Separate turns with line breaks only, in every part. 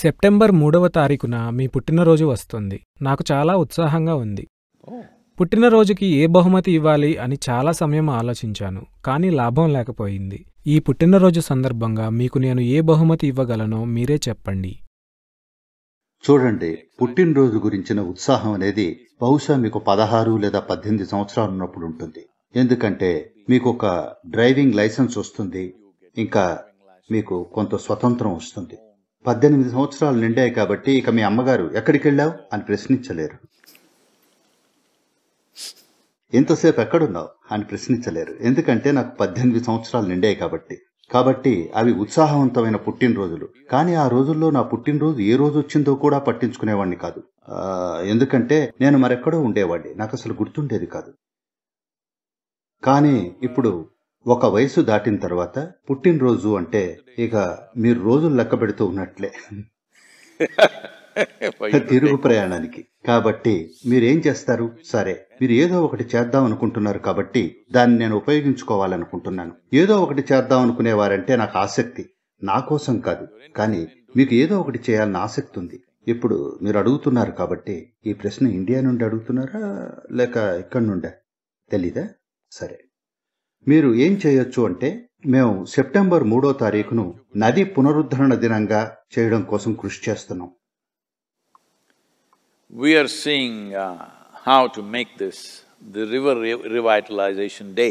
September మూడవ తారీఖున మీ పుట్టినరోజు వస్తుంది నాకు చాలా ఉత్సాహంగా ఉంది పుట్టినరోజుకి ఏ బహుమతి ఇవ్వాలి అని చాలా సమయం ఆలోచించాను కానీ లాభం లేకపోయింది ఈ పుట్టినరోజు సందర్భంగా మీకు నేను ఏ బహుమతి ఇవ్వగలనో మీరే చెప్పండి చూడండి పుట్టినరోజు గురించిన ఉత్సాహం అనేది బహుశా మీకు పదహారు లేదా పద్దెనిమిది సంవత్సరాలు ఉన్నప్పుడు ఉంటుంది ఎందుకంటే మీకు ఒక డ్రైవింగ్ లైసెన్స్ వస్తుంది ఇంకా మీకు కొంత స్వతంత్రం వస్తుంది పద్దెనిమిది సంవత్సరాలు నిండాయి కాబట్టి ఇక మీ అమ్మగారు ఎక్కడికి వెళ్ళావు అని ప్రశ్నించలేరు ఎంతసేపు ఎక్కడున్నావు అని ప్రశ్నించలేరు ఎందుకంటే నాకు పద్దెనిమిది సంవత్సరాలు నిండాయి కాబట్టి కాబట్టి అవి ఉత్సాహవంతమైన పుట్టినరోజులు కానీ ఆ రోజుల్లో నా పుట్టినరోజు ఏ రోజు వచ్చిందో కూడా పట్టించుకునేవాడిని కాదు ఎందుకంటే నేను మరెక్కడో ఉండేవాడిని నాకు అసలు గుర్తుండేది కాదు కానీ ఇప్పుడు ఒక వయసు దాటిన తర్వాత పుట్టినరోజు అంటే ఇక మీరు రోజులు లెక్క పెడుతూ ఉన్నట్లే తిరుగు ప్రయాణానికి కాబట్టి మీరేం చేస్తారు సరే మీరు ఏదో ఒకటి చేద్దాం అనుకుంటున్నారు కాబట్టి దాన్ని నేను ఉపయోగించుకోవాలనుకుంటున్నాను ఏదో ఒకటి చేద్దాం అనుకునేవారంటే నాకు ఆసక్తి నా కోసం కాదు కానీ మీకు ఏదో ఒకటి చేయాలని ఆసక్తి ఉంది ఇప్పుడు మీరు అడుగుతున్నారు కాబట్టి ఈ ప్రశ్న ఇండియా నుండి అడుగుతున్నారా లేక ఇక్కడ నుండా తెలీదా సరే మీరు ఏం చేయొచ్చు అంటే మేము సెప్టెంబర్ మూడో తారీఖును నది పునరుద్ధరణ దినంగా చేయడం కోసం కృషి చేస్తున్నాం we're seeing how to make this the river revitalisation day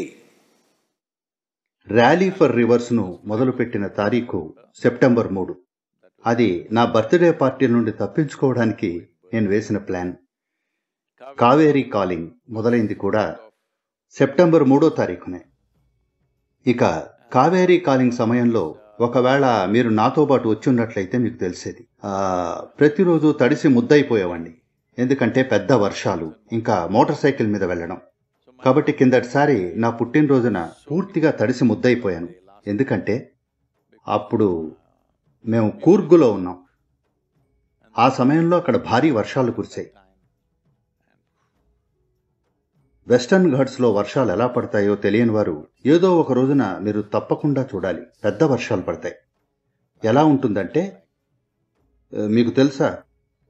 rally for రివర్స్ను మొదలుపెట్టిన తారీఖు సెప్టెంబర్ మూడు అది నా బర్త్డే పార్టీ నుండి తప్పించుకోవడానికి నేను వేసిన ప్లాన్ కావేరీ కాలింగ్ మొదలైంది కూడా సెప్టెంబర్ మూడో తారీఖునే ఇక కావేరీ కాలింగ్ సమయంలో ఒకవేళ మీరు నాతో పాటు ఉన్నట్లయితే మీకు తెలిసేది ప్రతిరోజు తడిసి ముద్దయిపోయేవాడిని ఎందుకంటే పెద్ద వర్షాలు ఇంకా మోటార్ సైకిల్ మీద వెళ్ళడం కాబట్టి కిందటిసారి నా పుట్టినరోజున పూర్తిగా తడిసి ముద్దయిపోయాను ఎందుకంటే అప్పుడు మేము కూర్గులో ఉన్నాం ఆ సమయంలో అక్కడ భారీ వర్షాలు కురిశాయి వెస్టర్న్ ఘాట్స్లో వర్షాలు ఎలా పడతాయో తెలియని వారు ఏదో ఒక రోజున మీరు తప్పకుండా చూడాలి పెద్ద వర్షాలు పడతాయి ఎలా ఉంటుందంటే మీకు తెలుసా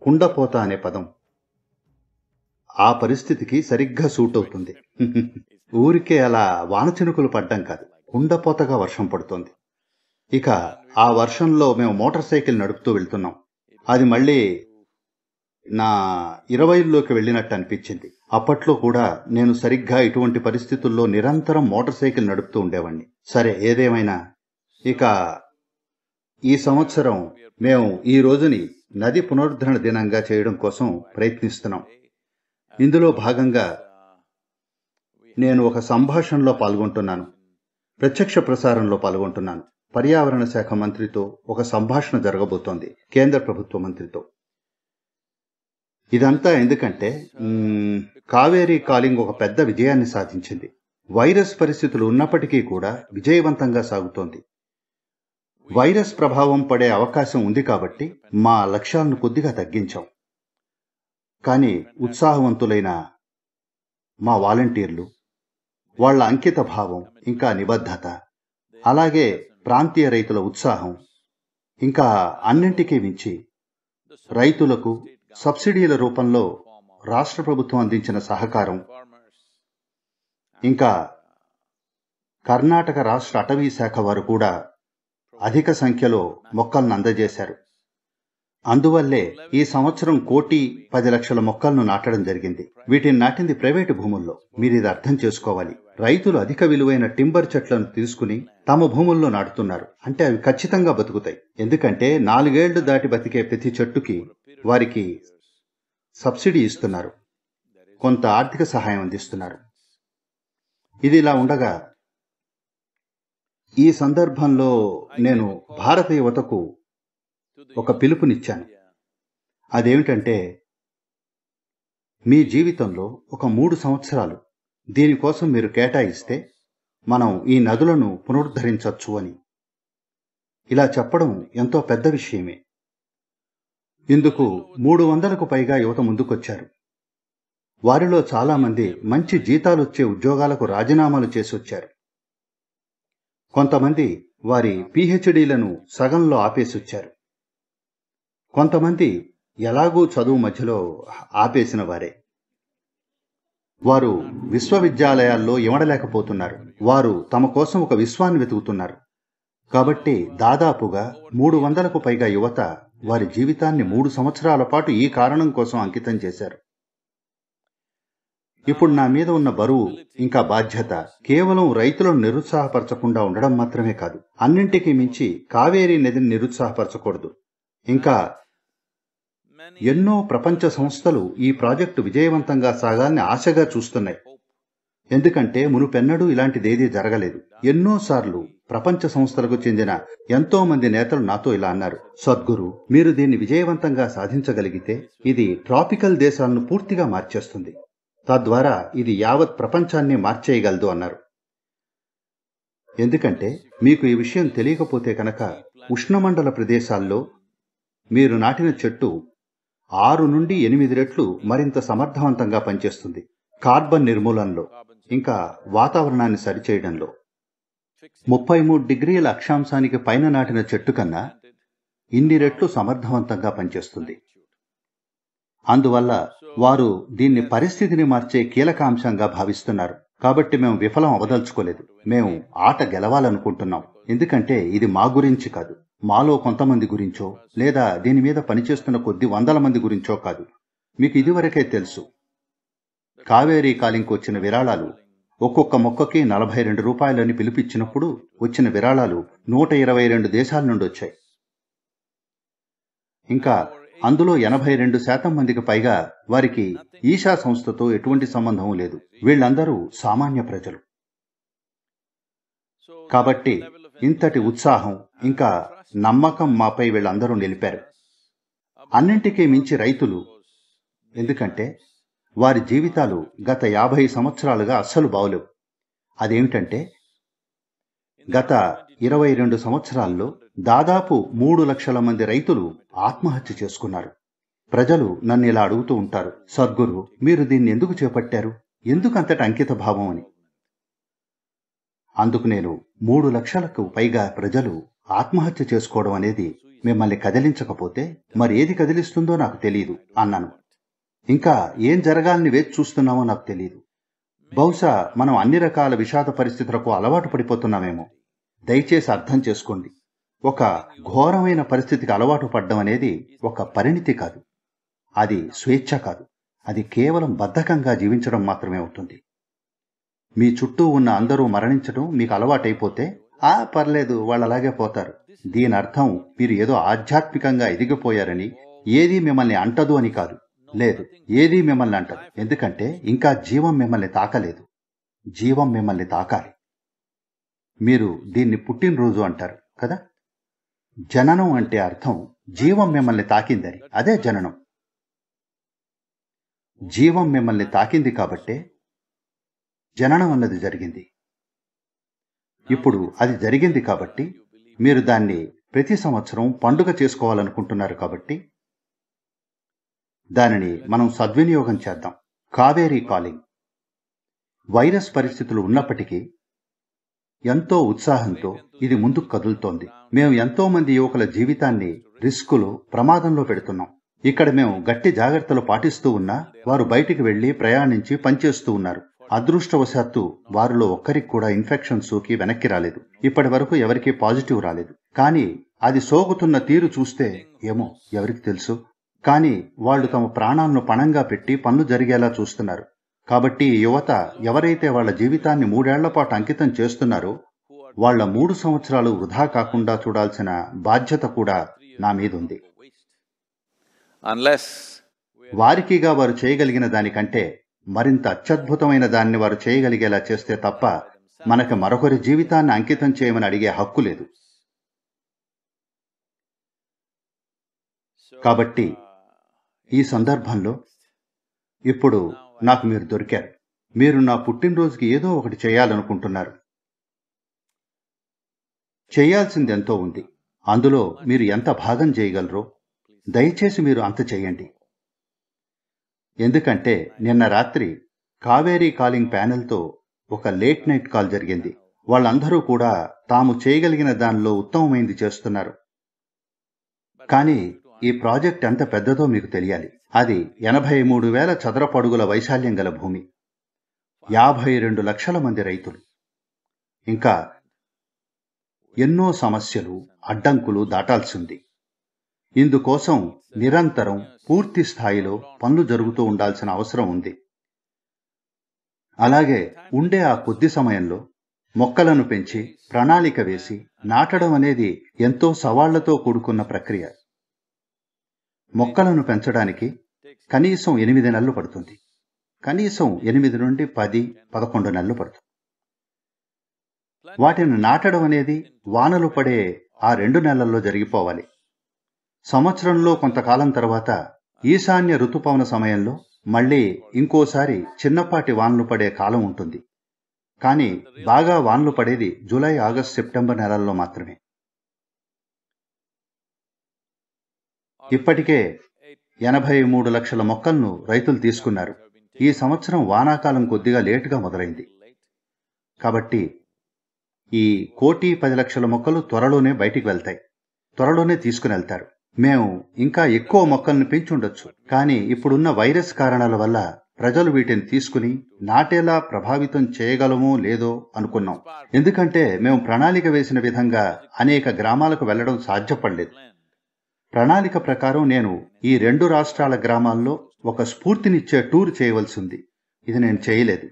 కుండపోత అనే పదం ఆ పరిస్థితికి సరిగ్గా సూట్ అవుతుంది ఊరికే అలా వాన చినుకులు పడ్డం కాదు కుండపోతగా వర్షం పడుతోంది ఇక ఆ వర్షంలో మేము మోటార్ సైకిల్ నడుపుతూ వెళ్తున్నాం అది మళ్ళీ నా ఇరవైల్లోకి వెళ్ళినట్టు అనిపించింది అప్పట్లో కూడా నేను సరిగ్గా ఇటువంటి పరిస్థితుల్లో నిరంతరం మోటార్ సైకిల్ నడుపుతూ ఉండేవాణ్ణి సరే ఏదేమైనా ఇక ఈ సంవత్సరం మేము ఈ రోజుని నది పునరుద్ధరణ దినంగా చేయడం కోసం ప్రయత్నిస్తున్నాం ఇందులో భాగంగా నేను ఒక సంభాషణలో పాల్గొంటున్నాను ప్రత్యక్ష ప్రసారంలో పాల్గొంటున్నాను పర్యావరణ శాఖ మంత్రితో ఒక సంభాషణ జరగబోతోంది కేంద్ర ప్రభుత్వ మంత్రితో ఇదంతా ఎందుకంటే కావేరీ కాలింగ్ ఒక పెద్ద విజయాన్ని సాధించింది వైరస్ పరిస్థితులు ఉన్నప్పటికీ కూడా విజయవంతంగా సాగుతోంది వైరస్ ప్రభావం పడే అవకాశం ఉంది కాబట్టి మా లక్ష్యాలను కొద్దిగా తగ్గించాం కానీ ఉత్సాహవంతులైన మా వాలంటీర్లు వాళ్ల అంకిత భావం ఇంకా నిబద్ధత అలాగే ప్రాంతీయ రైతుల ఉత్సాహం ఇంకా అన్నింటికీ మించి రైతులకు సబ్సిడీల రూపంలో రాష్ట్ర ప్రభుత్వం అందించిన సహకారం ఇంకా కర్ణాటక రాష్ట్ర అటవీ శాఖ వారు కూడా అధిక సంఖ్యలో మొక్కలను అందజేశారు అందువల్లే ఈ సంవత్సరం కోటి పది లక్షల మొక్కలను నాటడం జరిగింది వీటిని నాటింది ప్రైవేటు భూముల్లో మీరు ఇది అర్థం చేసుకోవాలి రైతులు అధిక విలువైన టింబర్ చెట్లను తీసుకుని తమ భూముల్లో నాటుతున్నారు అంటే అవి ఖచ్చితంగా బతుకుతాయి ఎందుకంటే నాలుగేళ్లు దాటి బతికే ప్రతి చెట్టుకి వారికి సబ్సిడీ ఇస్తున్నారు కొంత ఆర్థిక సహాయం అందిస్తున్నారు ఇది ఇలా ఉండగా ఈ సందర్భంలో నేను భారత యువతకు ఒక పిలుపునిచ్చాను అదేమిటంటే మీ జీవితంలో ఒక మూడు సంవత్సరాలు దీనికోసం మీరు కేటాయిస్తే మనం ఈ నదులను పునరుద్ధరించవచ్చు అని ఇలా చెప్పడం ఎంతో పెద్ద విషయమే ఇందుకు మూడు వందలకు పైగా యువత ముందుకొచ్చారు వారిలో చాలామంది మంచి జీతాలొచ్చే ఉద్యోగాలకు రాజీనామాలు చేసొచ్చారు కొంతమంది వారి పీహెచ్డీలను సగంలో ఆపేసొచ్చారు కొంతమంది ఎలాగూ చదువు మధ్యలో ఆపేసిన వారే వారు విశ్వవిద్యాలయాల్లో ఇవ్వడలేకపోతున్నారు వారు తమ కోసం ఒక విశ్వాన్ని వెతుకుతున్నారు కాబట్టి దాదాపుగా మూడు వందలకు పైగా యువత వారి జీవితాన్ని మూడు సంవత్సరాల పాటు ఈ కారణం కోసం అంకితం చేశారు ఇప్పుడు నా మీద ఉన్న బరువు ఇంకా బాధ్యత కేవలం రైతులను నిరుత్సాహపరచకుండా ఉండడం మాత్రమే కాదు అన్నింటికీ మించి కావేరీ నదిని నిరుత్సాహపరచకూడదు ఇంకా ఎన్నో ప్రపంచ సంస్థలు ఈ ప్రాజెక్టు విజయవంతంగా సాగాలని ఆశగా చూస్తున్నాయి ఎందుకంటే మునుపెన్నడూ ఇలాంటిదేదీ జరగలేదు ఎన్నోసార్లు ప్రపంచ సంస్థలకు చెందిన ఎంతో మంది నేతలు నాతో ఇలా అన్నారు సద్గురు మీరు దీన్ని విజయవంతంగా సాధించగలిగితే ఇది ట్రాపికల్ దేశాలను పూర్తిగా మార్చేస్తుంది తద్వారా ఇది యావత్ ప్రపంచాన్ని మార్చేయగలదు అన్నారు ఎందుకంటే మీకు ఈ విషయం తెలియకపోతే కనుక ఉష్ణమండల ప్రదేశాల్లో మీరు నాటిన చెట్టు ఆరు నుండి ఎనిమిది రెట్లు మరింత సమర్థవంతంగా పనిచేస్తుంది కార్బన్ నిర్మూలనలో ఇంకా వాతావరణాన్ని సరిచేయడంలో ముప్పై మూడు డిగ్రీల అక్షాంశానికి పైన నాటిన చెట్టు కన్నా ఇన్ని రెట్లు సమర్థవంతంగా పనిచేస్తుంది అందువల్ల వారు దీన్ని పరిస్థితిని మార్చే కీలక అంశంగా భావిస్తున్నారు కాబట్టి మేము విఫలం అవదలుచుకోలేదు మేము ఆట గెలవాలనుకుంటున్నాం ఎందుకంటే ఇది మా గురించి కాదు మాలో కొంతమంది గురించో లేదా దీని మీద పనిచేస్తున్న కొద్ది వందల మంది గురించో కాదు మీకు ఇదివరకే తెలుసు కావేరీ కాలింకు వచ్చిన విరాళాలు ఒక్కొక్క మొక్కకి నలభై రెండు రూపాయలని పిలిపించినప్పుడు వచ్చిన విరాళాలు నూట ఇరవై రెండు దేశాల నుండి వచ్చాయి ఇంకా అందులో ఎనభై రెండు శాతం మందికి పైగా వారికి ఈశా సంస్థతో ఎటువంటి సంబంధం లేదు వీళ్ళందరూ సామాన్య ప్రజలు కాబట్టి ఇంతటి ఉత్సాహం ఇంకా నమ్మకం మాపై వీళ్ళందరూ నిలిపారు అన్నింటికీ మించి రైతులు ఎందుకంటే వారి జీవితాలు గత యాభై సంవత్సరాలుగా అస్సలు బావులేవు అదేమిటంటే గత ఇరవై రెండు సంవత్సరాల్లో దాదాపు మూడు లక్షల మంది రైతులు ఆత్మహత్య చేసుకున్నారు ప్రజలు నన్ను ఇలా అడుగుతూ ఉంటారు సద్గురు మీరు దీన్ని ఎందుకు చేపట్టారు ఎందుకు అంతటి అంకిత భావం అని అందుకు నేను మూడు లక్షలకు పైగా ప్రజలు ఆత్మహత్య చేసుకోవడం అనేది మిమ్మల్ని కదిలించకపోతే మరి ఏది కదిలిస్తుందో నాకు తెలియదు అన్నాను ఇంకా ఏం జరగాలని వేచి చూస్తున్నామో నాకు తెలియదు బహుశా మనం అన్ని రకాల విషాద పరిస్థితులకు అలవాటు పడిపోతున్నామేమో దయచేసి అర్థం చేసుకోండి ఒక ఘోరమైన పరిస్థితికి అలవాటు పడ్డం అనేది ఒక పరిణితి కాదు అది స్వేచ్ఛ కాదు అది కేవలం బద్ధకంగా జీవించడం మాత్రమే అవుతుంది మీ చుట్టూ ఉన్న అందరూ మరణించడం మీకు అలవాటైపోతే ఆ పర్లేదు వాళ్ళు అలాగే పోతారు దీని అర్థం మీరు ఏదో ఆధ్యాత్మికంగా ఎదిగిపోయారని ఏదీ మిమ్మల్ని అంటదు అని కాదు లేదు ఏది మిమ్మల్ని అంటారు ఎందుకంటే ఇంకా జీవం మిమ్మల్ని తాకలేదు జీవం మిమ్మల్ని తాకాలి మీరు దీన్ని పుట్టినరోజు అంటారు కదా జననం అంటే అర్థం జీవం మిమ్మల్ని తాకిందని అదే జననం జీవం మిమ్మల్ని తాకింది కాబట్టే జననం అన్నది జరిగింది ఇప్పుడు అది జరిగింది కాబట్టి మీరు దాన్ని ప్రతి సంవత్సరం పండుగ చేసుకోవాలనుకుంటున్నారు కాబట్టి దానిని మనం సద్వినియోగం చేద్దాం కావేరీ కాలింగ్ వైరస్ పరిస్థితులు ఉన్నప్పటికీ ఎంతో ఉత్సాహంతో ఇది ముందుకు కదులుతోంది మేము ఎంతో మంది యువకుల జీవితాన్ని రిస్కులు ప్రమాదంలో పెడుతున్నాం ఇక్కడ మేము గట్టి జాగ్రత్తలు పాటిస్తూ ఉన్నా వారు బయటికి వెళ్లి ప్రయాణించి పనిచేస్తూ ఉన్నారు అదృష్టవశాత్తు వారిలో ఒక్కరికి కూడా ఇన్ఫెక్షన్ సోకి వెనక్కి రాలేదు ఇప్పటి వరకు ఎవరికీ పాజిటివ్ రాలేదు కానీ అది సోకుతున్న తీరు చూస్తే ఏమో ఎవరికి తెలుసు కానీ వాళ్ళు తమ ప్రాణాలను పణంగా పెట్టి పన్ను జరిగేలా చూస్తున్నారు కాబట్టి యువత ఎవరైతే వాళ్ళ జీవితాన్ని మూడేళ్ల పాటు అంకితం చేస్తున్నారో వాళ్ల మూడు సంవత్సరాలు వృధా కాకుండా చూడాల్సిన బాధ్యత కూడా నా మీదుంది వారికిగా వారు చేయగలిగిన దానికంటే మరింత అత్యద్భుతమైన దాన్ని వారు చేయగలిగేలా చేస్తే తప్ప మనకు మరొకరి జీవితాన్ని అంకితం చేయమని అడిగే హక్కు లేదు కాబట్టి ఈ సందర్భంలో ఇప్పుడు నాకు మీరు దొరికారు మీరు నా పుట్టినరోజుకి ఏదో ఒకటి చేయాలనుకుంటున్నారు చేయాల్సింది ఎంతో ఉంది అందులో మీరు ఎంత భాగం చేయగలరో దయచేసి మీరు అంత చేయండి ఎందుకంటే నిన్న రాత్రి కావేరీ కాలింగ్ ప్యానెల్తో ఒక లేట్ నైట్ కాల్ జరిగింది వాళ్ళందరూ కూడా తాము చేయగలిగిన దానిలో ఉత్తమమైంది చేస్తున్నారు కానీ ఈ ప్రాజెక్ట్ ఎంత పెద్దదో మీకు తెలియాలి అది ఎనభై మూడు వేల చదరపడుగుల వైశాల్యం గల భూమి యాభై రెండు లక్షల మంది రైతులు ఇంకా ఎన్నో సమస్యలు అడ్డంకులు దాటాల్సింది ఇందుకోసం నిరంతరం పూర్తి స్థాయిలో పనులు జరుగుతూ ఉండాల్సిన అవసరం ఉంది అలాగే ఉండే ఆ కొద్ది సమయంలో మొక్కలను పెంచి ప్రణాళిక వేసి నాటడం అనేది ఎంతో సవాళ్లతో కూడుకున్న ప్రక్రియ మొక్కలను పెంచడానికి కనీసం ఎనిమిది నెలలు పడుతుంది కనీసం ఎనిమిది నుండి పది పదకొండు నెలలు పడుతుంది వాటిని నాటడం అనేది వానలు పడే ఆ రెండు నెలల్లో జరిగిపోవాలి సంవత్సరంలో కొంతకాలం తర్వాత ఈశాన్య ఋతుపవన సమయంలో మళ్ళీ ఇంకోసారి చిన్నపాటి వానలు పడే కాలం ఉంటుంది కానీ బాగా వానలు పడేది జూలై ఆగస్ట్ సెప్టెంబర్ నెలల్లో మాత్రమే ఇప్పటికే ఎనభై మూడు లక్షల మొక్కలను రైతులు తీసుకున్నారు ఈ సంవత్సరం వానాకాలం కొద్దిగా లేటుగా మొదలైంది కాబట్టి ఈ కోటి పది లక్షల మొక్కలు త్వరలోనే బయటికి వెళ్తాయి త్వరలోనే తీసుకుని వెళ్తారు మేము ఇంకా ఎక్కువ మొక్కలను పెంచుండొచ్చు కానీ ఇప్పుడున్న వైరస్ కారణాల వల్ల ప్రజలు వీటిని తీసుకుని నాటేలా ప్రభావితం చేయగలమో లేదో అనుకున్నాం ఎందుకంటే మేము ప్రణాళిక వేసిన విధంగా అనేక గ్రామాలకు వెళ్లడం సాధ్యపడలేదు ప్రణాళిక ప్రకారం నేను ఈ రెండు రాష్ట్రాల గ్రామాల్లో ఒక స్ఫూర్తినిచ్చే టూర్ చేయవలసింది ఇది నేను చేయలేదు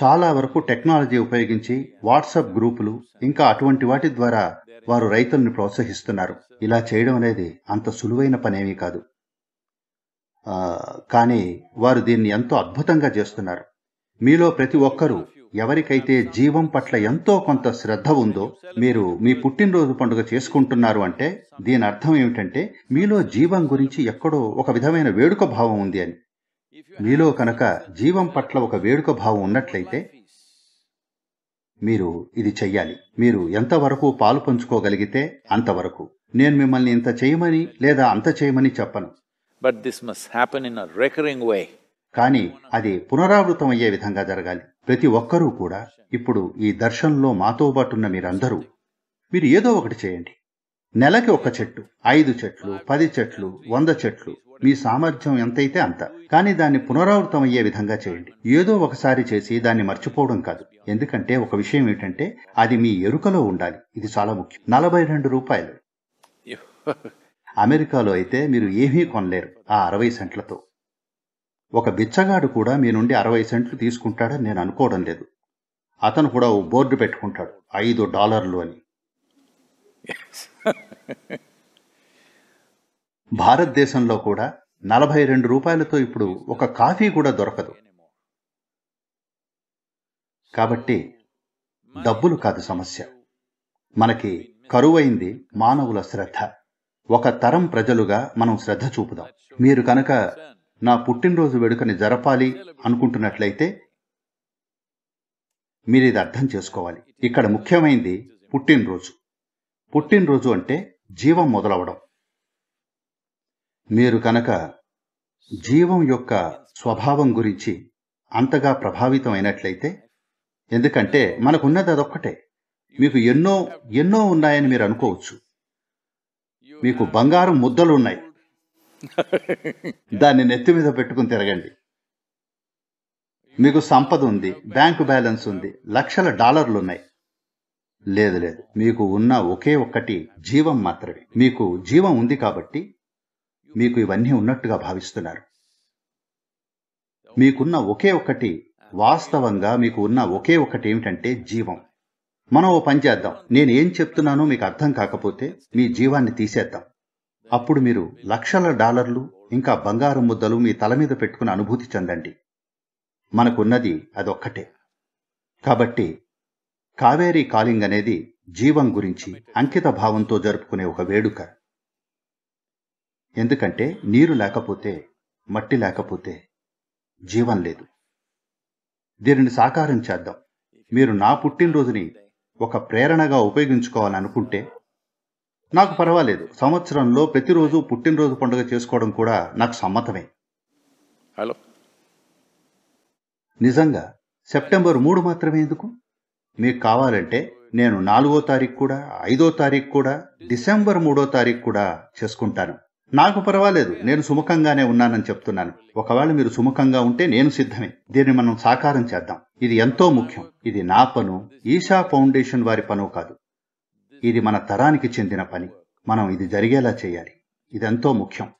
చాలా వరకు టెక్నాలజీ ఉపయోగించి వాట్సాప్ గ్రూపులు ఇంకా అటువంటి వాటి ద్వారా వారు రైతుల్ని ప్రోత్సహిస్తున్నారు ఇలా చేయడం అనేది అంత సులువైన పనేమీ కాదు కానీ వారు దీన్ని ఎంతో అద్భుతంగా చేస్తున్నారు మీలో ప్రతి ఒక్కరూ ఎవరికైతే జీవం పట్ల ఎంతో కొంత శ్రద్ధ ఉందో మీరు మీ పుట్టినరోజు పండుగ చేసుకుంటున్నారు అంటే దీని అర్థం ఏమిటంటే మీలో జీవం గురించి ఎక్కడో ఒక విధమైన వేడుక భావం ఉంది అని మీలో కనుక జీవం పట్ల ఒక వేడుక భావం ఉన్నట్లయితే మీరు ఇది చెయ్యాలి మీరు ఎంతవరకు పాలు పంచుకోగలిగితే అంతవరకు నేను మిమ్మల్ని ఇంత చేయమని లేదా అంత చేయమని చెప్పను but this must happen in recurring way కానీ అది పునరావృతం అయ్యే విధంగా జరగాలి ప్రతి ఒక్కరూ కూడా ఇప్పుడు ఈ దర్శనంలో మాతో పాటున్న మీరందరూ మీరు ఏదో ఒకటి చేయండి నెలకి ఒక చెట్టు ఐదు చెట్లు పది చెట్లు వంద చెట్లు మీ సామర్థ్యం ఎంతైతే అంత కానీ దాన్ని పునరావృతం అయ్యే విధంగా చేయండి ఏదో ఒకసారి చేసి దాన్ని మర్చిపోవడం కాదు ఎందుకంటే ఒక విషయం ఏంటంటే అది మీ ఎరుకలో ఉండాలి ఇది చాలా ముఖ్యం నలభై రెండు రూపాయలు అమెరికాలో అయితే మీరు ఏమీ కొనలేరు ఆ అరవై సెంట్లతో ఒక బిచ్చగాడు కూడా మీ నుండి అరవై సెంట్లు తీసుకుంటాడని నేను అనుకోవడం లేదు అతను కూడా ఓ బోర్డు పెట్టుకుంటాడు ఐదు డాలర్లు అని భారతదేశంలో కూడా నలభై రెండు రూపాయలతో ఇప్పుడు ఒక కాఫీ కూడా దొరకదు కాబట్టి డబ్బులు కాదు సమస్య మనకి కరువైంది మానవుల శ్రద్ధ ఒక తరం ప్రజలుగా మనం శ్రద్ధ చూపుదాం మీరు కనుక నా పుట్టినరోజు వేడుకని జరపాలి అనుకుంటున్నట్లయితే మీరు ఇది అర్థం చేసుకోవాలి ఇక్కడ ముఖ్యమైనది పుట్టినరోజు పుట్టినరోజు అంటే జీవం మొదలవడం మీరు కనుక జీవం యొక్క స్వభావం గురించి అంతగా ప్రభావితం అయినట్లయితే ఎందుకంటే మనకున్నది అదొక్కటే మీకు ఎన్నో ఎన్నో ఉన్నాయని మీరు అనుకోవచ్చు మీకు బంగారం ముద్దలు ఉన్నాయి దాన్ని నెత్తి మీద పెట్టుకుని తిరగండి మీకు సంపద ఉంది బ్యాంకు బ్యాలెన్స్ ఉంది లక్షల డాలర్లు ఉన్నాయి లేదు లేదు మీకు ఉన్న ఒకే ఒక్కటి జీవం మాత్రమే మీకు జీవం ఉంది కాబట్టి మీకు ఇవన్నీ ఉన్నట్టుగా భావిస్తున్నారు మీకున్న ఒకే ఒక్కటి వాస్తవంగా మీకు ఉన్న ఒకే ఒకటి ఏమిటంటే జీవం మనం ఓ పని చేద్దాం నేనేం చెప్తున్నానో మీకు అర్థం కాకపోతే మీ జీవాన్ని తీసేద్దాం అప్పుడు మీరు లక్షల డాలర్లు ఇంకా బంగారు ముద్దలు మీ తల మీద పెట్టుకుని అనుభూతి చెందండి మనకున్నది అదొక్కటే కాబట్టి కావేరీ కాలింగ్ అనేది జీవం గురించి అంకిత భావంతో జరుపుకునే ఒక వేడుక ఎందుకంటే నీరు లేకపోతే మట్టి లేకపోతే జీవం లేదు దీనిని సాకారం చేద్దాం మీరు నా పుట్టినరోజుని ఒక ప్రేరణగా ఉపయోగించుకోవాలనుకుంటే నాకు పర్వాలేదు సంవత్సరంలో ప్రతిరోజు పుట్టినరోజు పండుగ చేసుకోవడం కూడా నాకు సమ్మతమే హలో నిజంగా సెప్టెంబర్ మూడు మాత్రమే ఎందుకు మీకు కావాలంటే నేను నాలుగో తారీఖు కూడా ఐదో తారీఖు కూడా డిసెంబర్ మూడో తారీఖు కూడా చేసుకుంటాను నాకు పర్వాలేదు నేను సుముఖంగానే ఉన్నానని చెప్తున్నాను ఒకవేళ మీరు సుముఖంగా ఉంటే నేను సిద్ధమే దీన్ని మనం సాకారం చేద్దాం ఇది ఎంతో ముఖ్యం ఇది నా పను ఈషా ఫౌండేషన్ వారి పను కాదు ఇది మన తరానికి చెందిన పని మనం ఇది జరిగేలా చేయాలి ఇదెంతో ముఖ్యం